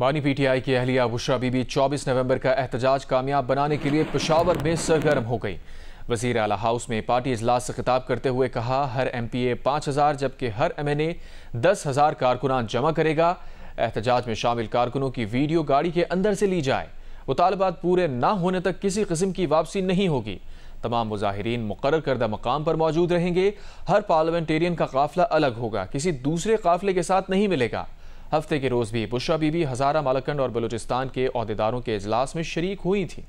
बानी पीटीआई की अहलिया बुशरा बीबी 24 नवंबर का एहतजाज कामयाब बनाने के लिए पशावर में सरगर्म हो गई वजीर अला हाउस में पार्टी इजलास से खिताब करते हुए कहा हर एम पी ए पाँच हज़ार जबकि हर एम एन ए दस हज़ार कारकुनान जमा करेगा एहतजाज में शामिल कारकुनों की वीडियो गाड़ी के अंदर से ली जाए मुतालबात पूरे ना होने तक किसी किस्म की वापसी नहीं होगी तमाम मुजाहरीन मुकर करदा मकाम पर मौजूद रहेंगे हर पार्लियामेंटेरियन का काफिला अलग होगा किसी दूसरे काफिले के साथ नहीं मिलेगा हफ्ते के रोज़ भी बुशा बीबी हज़ारा मालकंड और बलूचिस्तान के अहदेदारों के अजलास में शरीक हुई थी